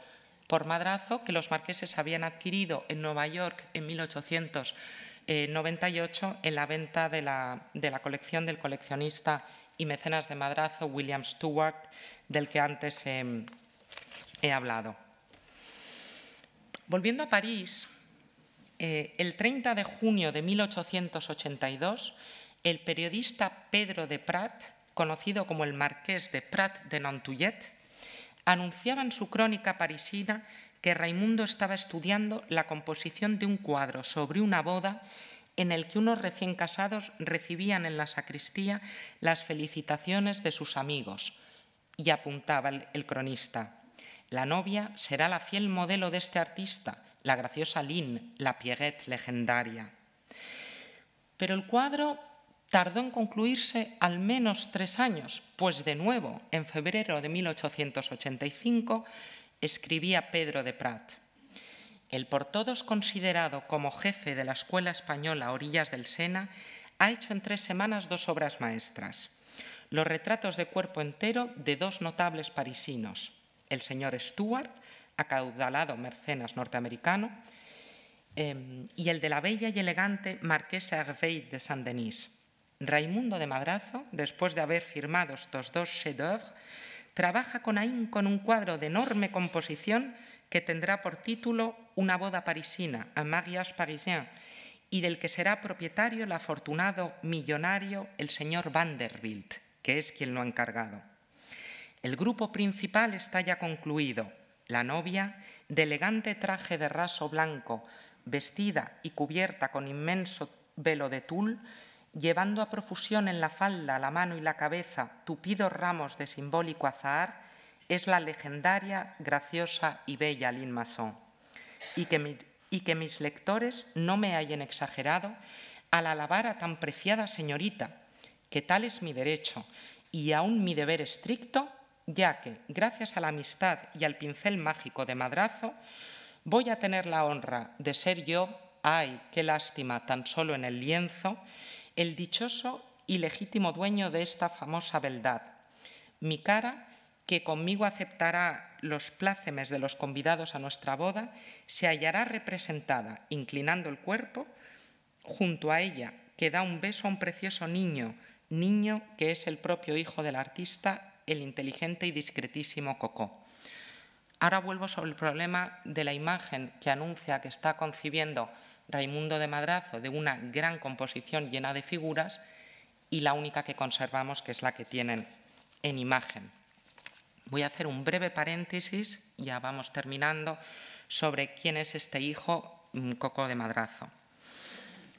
por Madrazo, que los marqueses habían adquirido en Nueva York en 1898 en la venta de la, colección del coleccionista y mecenas de Madrazo, William Stewart, del que antes he hablado. Volviendo a París, eh, el 30 de junio de 1882, el periodista Pedro de Prat, conocido como el marqués de Prat de Nantouillet, anunciaba en su crónica parisina que Raimundo estaba estudiando la composición de un cuadro sobre una boda en el que unos recién casados recibían en la sacristía las felicitaciones de sus amigos. Y apuntaba el cronista, la novia será la fiel modelo de este artista, la graciosa Lynn, la Pierrette legendaria. Pero el cuadro tardó en concluirse al menos tres años, pues de nuevo, en febrero de 1885, escribía Pedro de Prat. El por todos considerado como jefe de la Escuela Española Orillas del Sena, ha hecho en tres semanas dos obras maestras. Los retratos de cuerpo entero de dos notables parisinos, el señor Stuart, acaudalado mercenas norteamericano, em, y el de la bella y elegante marquesa Hervé de Saint-Denis. Raimundo de Madrazo, después de haber firmado estos dos chefs-d'œuvre, trabaja con Ain con un cuadro de enorme composición que tendrá por título Una boda parisina, un mariage parisien, y del que será propietario el afortunado millonario el señor Vanderbilt, que es quien lo ha encargado. El grupo principal está ya concluido, la novia, de elegante traje de raso blanco, vestida y cubierta con inmenso velo de tul, llevando a profusión en la falda, la mano y la cabeza tupidos ramos de simbólico azahar, es la legendaria, graciosa y bella Lynn Masson. Y que, y que mis lectores no me hayan exagerado al alabar a tan preciada señorita, que tal es mi derecho y aún mi deber estricto ya que, gracias a la amistad y al pincel mágico de Madrazo, voy a tener la honra de ser yo, ay, qué lástima, tan solo en el lienzo, el dichoso y legítimo dueño de esta famosa beldad. Mi cara, que conmigo aceptará los plácemes de los convidados a nuestra boda, se hallará representada, inclinando el cuerpo, junto a ella, que da un beso a un precioso niño, niño que es el propio hijo del artista el inteligente y discretísimo Cocó. Ahora vuelvo sobre el problema de la imagen que anuncia que está concibiendo Raimundo de Madrazo de una gran composición llena de figuras y la única que conservamos que es la que tienen en imagen. Voy a hacer un breve paréntesis, ya vamos terminando, sobre quién es este hijo mm, Coco de Madrazo.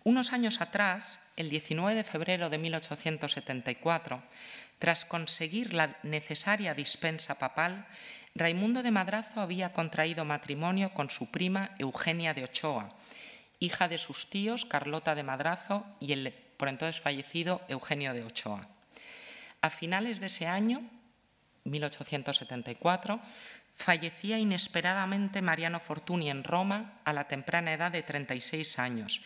Unos años atrás, el 19 de febrero de 1874, tras conseguir la necesaria dispensa papal, Raimundo de Madrazo había contraído matrimonio con su prima Eugenia de Ochoa, hija de sus tíos Carlota de Madrazo y el por entonces fallecido Eugenio de Ochoa. A finales de ese año, 1874, fallecía inesperadamente Mariano Fortuny en Roma a la temprana edad de 36 años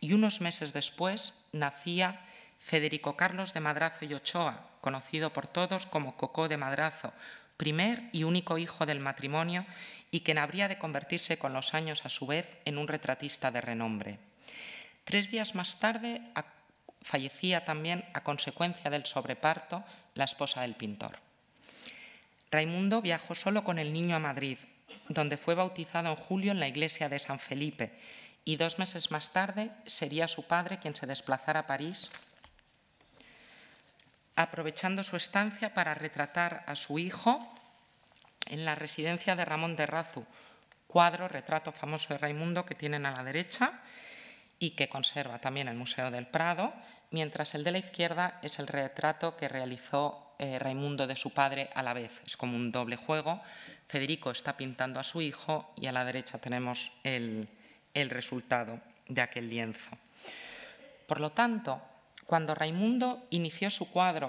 y unos meses después nacía Federico Carlos de Madrazo y Ochoa, conocido por todos como Cocó de Madrazo, primer y único hijo del matrimonio y quien habría de convertirse con los años a su vez en un retratista de renombre. Tres días más tarde fallecía también a consecuencia del sobreparto la esposa del pintor. Raimundo viajó solo con el niño a Madrid, donde fue bautizado en julio en la iglesia de San Felipe, y dos meses más tarde sería su padre quien se desplazara a París aprovechando su estancia para retratar a su hijo en la residencia de Ramón de Razu, cuadro, retrato famoso de Raimundo que tienen a la derecha y que conserva también el Museo del Prado, mientras el de la izquierda es el retrato que realizó eh, Raimundo de su padre a la vez. Es como un doble juego. Federico está pintando a su hijo y a la derecha tenemos el, el resultado de aquel lienzo. Por lo tanto, cuando Raimundo inició su cuadro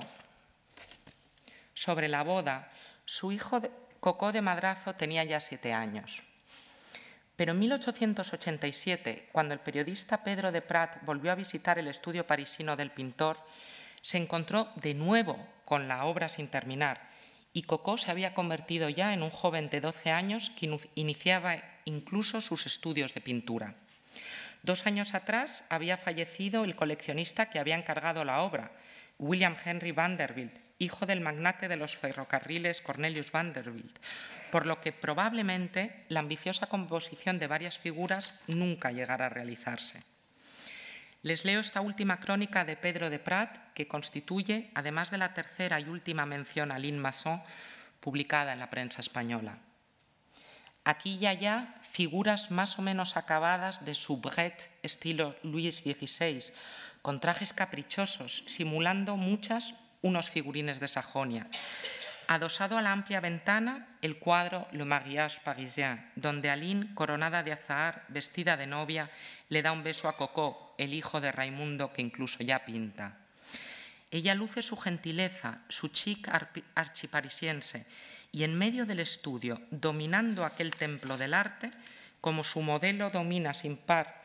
sobre la boda, su hijo Cocó de Madrazo tenía ya siete años. Pero en 1887, cuando el periodista Pedro de Prat volvió a visitar el estudio parisino del pintor, se encontró de nuevo con la obra sin terminar y Cocó se había convertido ya en un joven de 12 años que iniciaba incluso sus estudios de pintura. Dos años atrás había fallecido el coleccionista que había encargado la obra, William Henry Vanderbilt, hijo del magnate de los ferrocarriles Cornelius Vanderbilt, por lo que probablemente la ambiciosa composición de varias figuras nunca llegará a realizarse. Les leo esta última crónica de Pedro de Prat, que constituye, además de la tercera y última mención a Lynn Masson, publicada en la prensa española. Aquí y allá figuras más o menos acabadas de soubrette estilo Luis XVI, con trajes caprichosos, simulando muchas unos figurines de Sajonia. Adosado a la amplia ventana, el cuadro Le Mariage Parisien, donde Aline, coronada de azahar, vestida de novia, le da un beso a Coco, el hijo de Raimundo que incluso ya pinta. Ella luce su gentileza, su chic archiparisiense, y en medio del estudio, dominando aquel templo del arte, como su modelo domina sin par,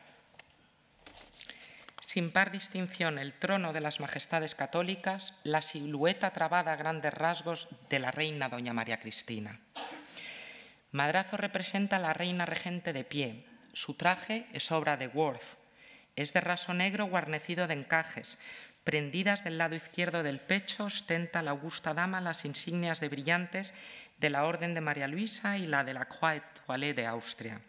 sin par distinción el trono de las majestades católicas, la silueta trabada a grandes rasgos de la reina doña María Cristina. Madrazo representa a la reina regente de pie. Su traje es obra de Worth. Es de raso negro guarnecido de encajes. Prendidas del lado izquierdo del pecho, ostenta la augusta dama las insignias de brillantes de la Orden de María Luisa y la de la Croix de Austria.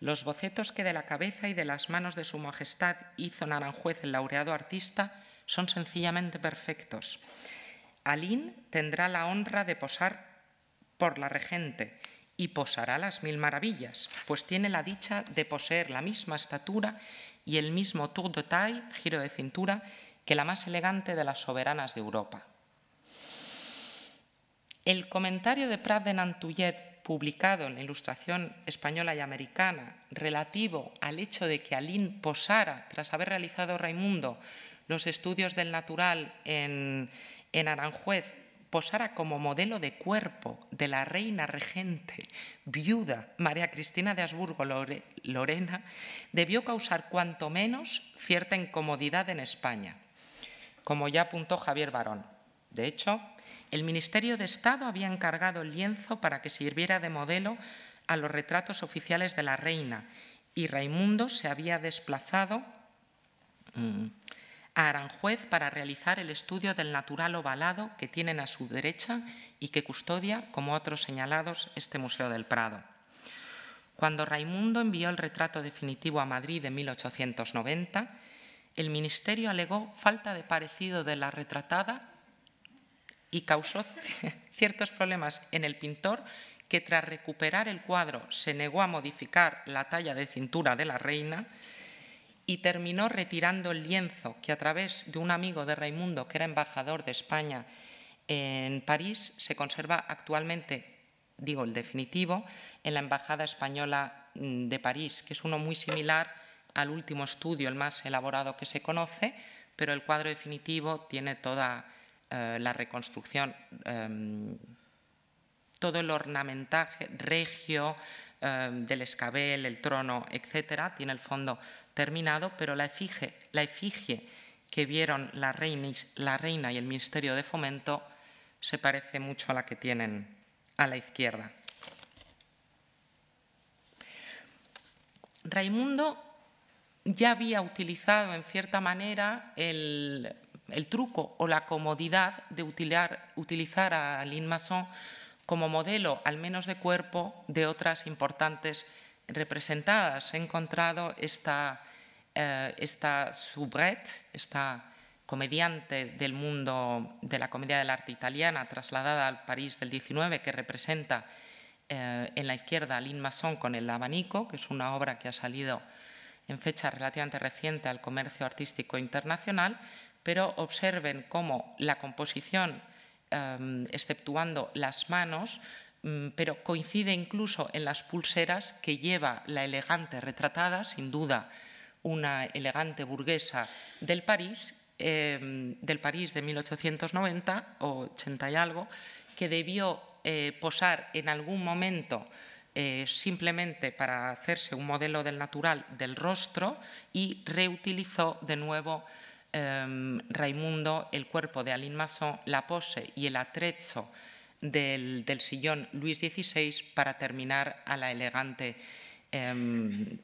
Los bocetos que de la cabeza y de las manos de Su Majestad hizo Naranjuez el laureado artista son sencillamente perfectos. Aline tendrá la honra de posar por la regente y posará las mil maravillas, pues tiene la dicha de poseer la misma estatura y el mismo tour de taille, giro de cintura, que la más elegante de las soberanas de Europa. El comentario de Prat de Nantuyet, publicado en la Ilustración Española y Americana, relativo al hecho de que Aline posara, tras haber realizado Raimundo los estudios del natural en, en Aranjuez, posara como modelo de cuerpo de la reina regente, viuda María Cristina de Habsburgo Lorena, debió causar cuanto menos cierta incomodidad en España como ya apuntó Javier Barón. De hecho, el Ministerio de Estado había encargado el lienzo para que sirviera de modelo a los retratos oficiales de la reina y Raimundo se había desplazado mm, a Aranjuez para realizar el estudio del natural ovalado que tienen a su derecha y que custodia, como otros señalados, este Museo del Prado. Cuando Raimundo envió el retrato definitivo a Madrid en 1890, el Ministerio alegó falta de parecido de la retratada y causó ciertos problemas en el pintor que tras recuperar el cuadro se negó a modificar la talla de cintura de la reina y terminó retirando el lienzo que a través de un amigo de Raimundo, que era embajador de España en París, se conserva actualmente, digo el definitivo, en la Embajada Española mm, de París, que es uno muy similar al último estudio, el más elaborado que se conoce, pero el cuadro definitivo tiene toda eh, la reconstrucción, em, todo el ornamentaje regio em, del escabel, el trono, etcétera, tiene el fondo terminado, pero la efigie, la efigie que vieron la, la reina y el Ministerio de Fomento se parece mucho a la que tienen a la izquierda. Raimundo ya había utilizado en cierta manera el, truco o la comodidad de utilizar, a Lynn Masson como modelo, al menos de cuerpo, de otras importantes representadas. He encontrado eh, esta, soubrette, esta comediante del mundo de la comedia del arte italiana, trasladada al París del 19, que representa eh, en la izquierda a Lynn Masson con El abanico, que es una obra que ha salido en fecha relativamente reciente al comercio artístico internacional, pero observen cómo la composición, em, exceptuando las manos, mm, pero coincide incluso en las pulseras que lleva la elegante retratada, sin duda una elegante burguesa del París, em, del París de 1890 o 80 y algo, que debió eh, posar en algún momento eh, simplemente para hacerse un modelo del natural del rostro y reutilizó de nuevo em, Raimundo el cuerpo de Aline Masson, la pose y el atrezo del, sillón Luis XVI para terminar a la elegante em,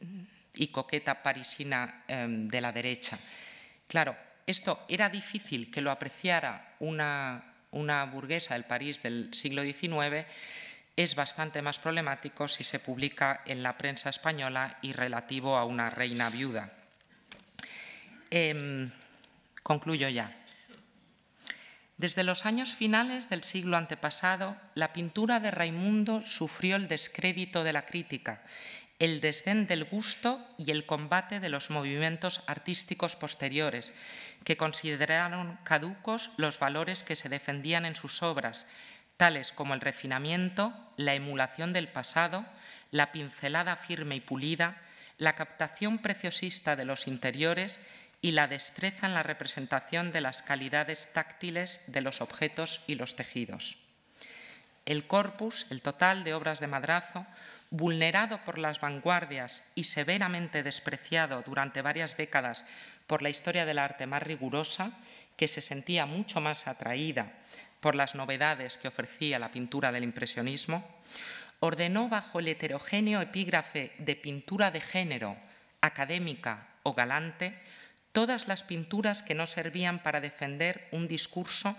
y coqueta parisina em, de la derecha. Claro, esto era difícil que lo apreciara una, una burguesa del París del siglo XIX es bastante más problemático si se publica en la prensa española y relativo a una reina viuda. Em, concluyo ya. Desde los años finales del siglo antepasado, la pintura de Raimundo sufrió el descrédito de la crítica, el desdén del gusto y el combate de los movimientos artísticos posteriores, que consideraron caducos los valores que se defendían en sus obras tales como el refinamiento, la emulación del pasado, la pincelada firme y pulida, la captación preciosista de los interiores y la destreza en la representación de las calidades táctiles de los objetos y los tejidos. El corpus, el total de obras de Madrazo, vulnerado por las vanguardias y severamente despreciado durante varias décadas por la historia del arte más rigurosa, que se sentía mucho más atraída por las novedades que ofrecía la pintura del impresionismo, ordenó bajo el heterogéneo epígrafe de pintura de género, académica o galante, todas las pinturas que no servían para defender un discurso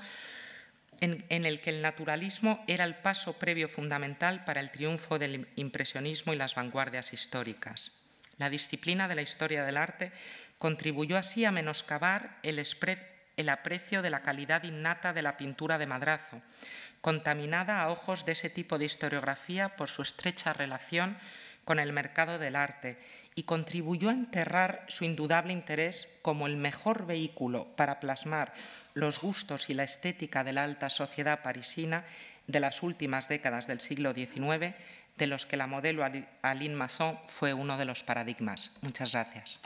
en, el que el naturalismo era el paso previo fundamental para el triunfo del impresionismo y las vanguardias históricas. La disciplina de la historia del arte contribuyó así a menoscabar el, spread el aprecio de la calidad innata de la pintura de madrazo, contaminada a ojos de ese tipo de historiografía por su estrecha relación con el mercado del arte y contribuyó a enterrar su indudable interés como el mejor vehículo para plasmar los gustos y la estética de la alta sociedad parisina de las últimas décadas del siglo XIX, de los que la modelo Aline Masson fue uno de los paradigmas. Muchas gracias.